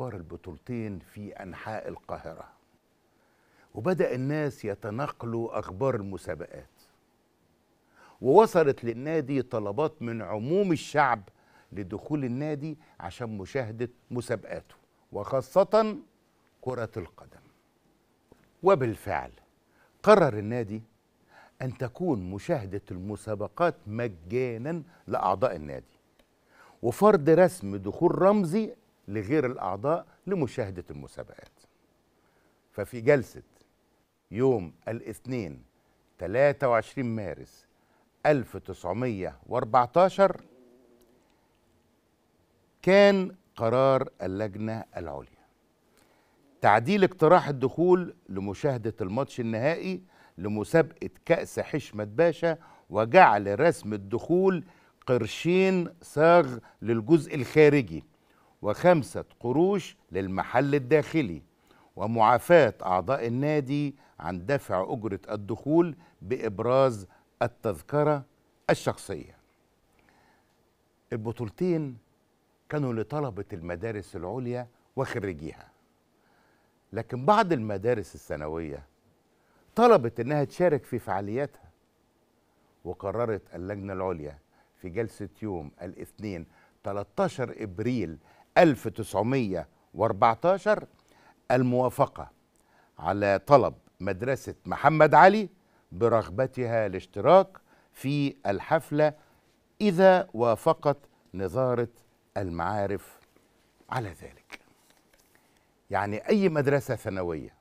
كبار البطولتين في أنحاء القاهرة وبدأ الناس يتنقلوا أخبار المسابقات ووصلت للنادي طلبات من عموم الشعب لدخول النادي عشان مشاهدة مسابقاته وخاصة كرة القدم وبالفعل قرر النادي أن تكون مشاهدة المسابقات مجانا لأعضاء النادي وفرض رسم دخول رمزي لغير الأعضاء لمشاهدة المسابقات ففي جلسة يوم الاثنين 23 مارس 1914 كان قرار اللجنة العليا تعديل اقتراح الدخول لمشاهدة الماتش النهائي لمسابقة كأس حشمة باشا وجعل رسم الدخول قرشين صاغ للجزء الخارجي وخمسة قروش للمحل الداخلي ومعافاة أعضاء النادي عن دفع أجرة الدخول بإبراز التذكرة الشخصية البطولتين كانوا لطلبة المدارس العليا وخريجيها لكن بعض المدارس الثانوية طلبت انها تشارك في فعالياتها وقررت اللجنة العليا في جلسة يوم الاثنين 13 ابريل 1914 الموافقة على طلب مدرسة محمد علي برغبتها الاشتراك في الحفلة إذا وافقت نظارة المعارف على ذلك يعني أي مدرسة ثانوية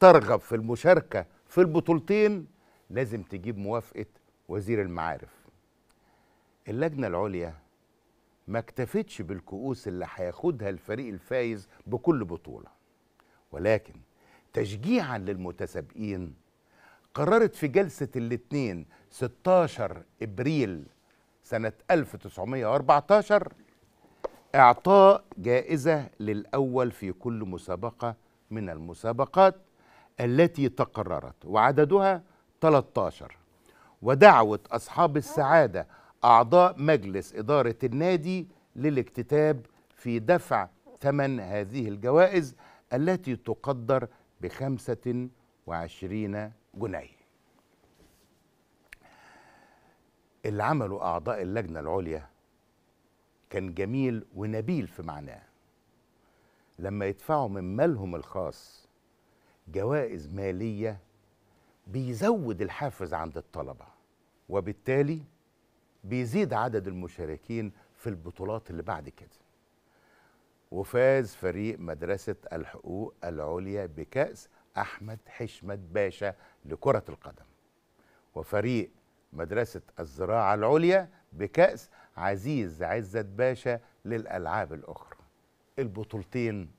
ترغب في المشاركة في البطولتين لازم تجيب موافقة وزير المعارف اللجنة العليا ما اكتفتش بالكؤوس اللي هياخدها الفريق الفايز بكل بطولة ولكن تشجيعا للمتسابقين قررت في جلسة الاثنين 16 إبريل سنة 1914 إعطاء جائزة للأول في كل مسابقة من المسابقات التي تقررت وعددها 13 ودعوة أصحاب السعادة أعضاء مجلس إدارة النادي للاكتتاب في دفع ثمن هذه الجوائز التي تقدر بخمسة وعشرين جنيه اللي عمله أعضاء اللجنة العليا كان جميل ونبيل في معناه لما يدفعوا من مالهم الخاص جوائز مالية بيزود الحافز عند الطلبة وبالتالي بيزيد عدد المشاركين في البطولات اللي بعد كده وفاز فريق مدرسة الحقوق العليا بكأس أحمد حشمت باشا لكرة القدم وفريق مدرسة الزراعة العليا بكأس عزيز عزت باشا للألعاب الأخرى البطولتين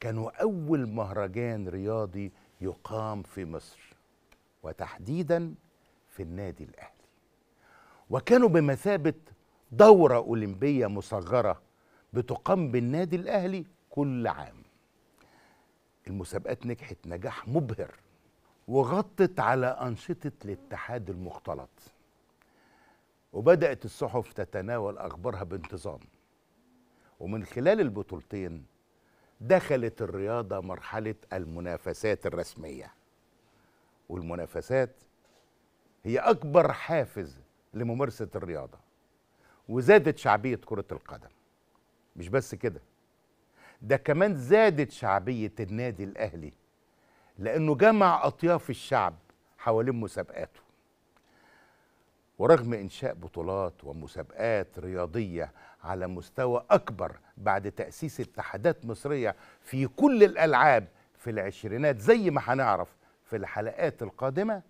كانوا أول مهرجان رياضي يقام في مصر وتحديدا في النادي الأهلي وكانوا بمثابة دورة أولمبية مصغرة بتقام بالنادي الأهلي كل عام المسابقات نجحت نجاح مبهر وغطت على أنشطة الاتحاد المختلط وبدأت الصحف تتناول أخبارها بانتظام ومن خلال البطولتين دخلت الرياضة مرحلة المنافسات الرسمية والمنافسات هي أكبر حافز لممارسة الرياضة وزادت شعبية كرة القدم مش بس كده ده كمان زادت شعبية النادي الأهلي لأنه جمع أطياف الشعب حوالين مسابقاته ورغم إنشاء بطولات ومسابقات رياضية على مستوى أكبر بعد تأسيس اتحادات مصرية في كل الألعاب في العشرينات زي ما هنعرف في الحلقات القادمة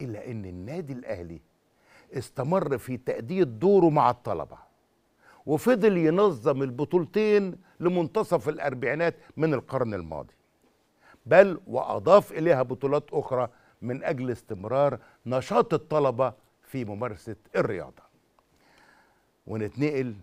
إلا أن النادي الأهلي استمر في تأدية دوره مع الطلبة وفضل ينظم البطولتين لمنتصف الأربعينات من القرن الماضي بل وأضاف إليها بطولات أخرى من أجل استمرار نشاط الطلبة في ممارسة الرياضة ونتنقل